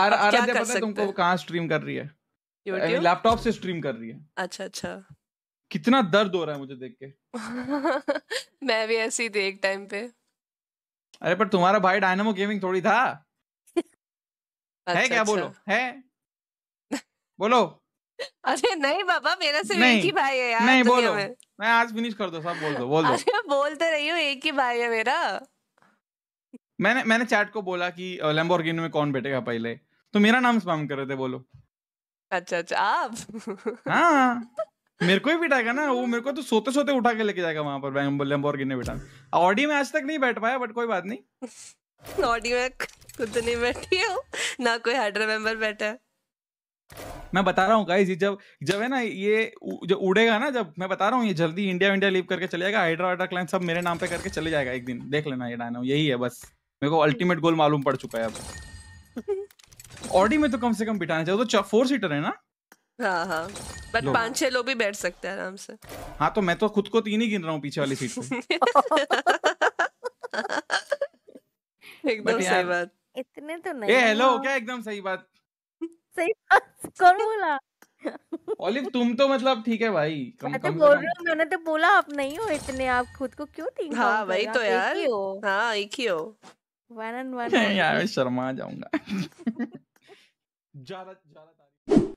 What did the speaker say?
आराध्या पता है तुमको कहाँ स्ट्रीम कर रही है लैपटॉप से स्ट्रीम कर रही है अच्छा अच्छा कितना दर्द हो रहा है मुझे देख के मैं भी ऐसी थी एक टाइम पे अरे पर तुम्हारा भाई डायनामो गेमिंग थोड़ी था अच्छा, है क्या अच्छा। बोलो अच्छा। है बोलो अरे नहीं बाबा मेरा सिर्फ एक ही भाई है यार नहीं बोलो मैं आज फिनिश कर दो सब बोल दो बोल दो अरे बोलते तो रहियो एक ही भाई है मेरा मैंने मैंने चैट को बोला कि लैम्बोर्गिनी में कौन बैठेगा पहले तो मेरा नाम स्पैम कर रहे थे बोलो अच्छा अच्छा आप हाँ मेरे को ही बिठाएगा ना वो मेरे को तो सोते सोते उठा के लेके जाएगा वहां पर ने बिठा ऑडी में आज तक नहीं बैठ पाया बट कोई बात नहीं ऑडी में खुद नहीं बैठी हूँ ना कोई हडर मेंबर बैठा मैं बता रहा हूँ गाइस जब जब है ना ये जो उड़ेगा ना जब मैं बता रहा हूँ ये जल्दी इंडिया इंडिया लीव करके चले जाएगा हाइड्रा वाइड्रा क्लाइंट सब मेरे नाम पे करके चले जाएगा एक दिन देख लेना ये डायना यही है बस मेरे को अल्टीमेट गोल मालूम पड़ चुका है अब ऑडी में तो कम से कम बिठाना चाहिए तो फोर सीटर है ना हाँ हाँ बट पांच छह लोग भी बैठ सकते हैं आराम से हाँ तो मैं तो खुद को तीन तो ही गिन रहा हूँ पीछे वाली सीट एकदम सही बात इतने तो नहीं ए हेलो क्या एकदम सही बात सही बात कौन बोला ओलिव तुम तो मतलब ठीक है भाई कम तो कम बोल रही हूँ मैंने तो बोला आप नहीं हो इतने आप खुद को क्यों तीन हाँ वही तो यार हाँ एक ही हो वन एंड वन यार शर्मा जाऊंगा ज्यादा ज्यादा तारीफ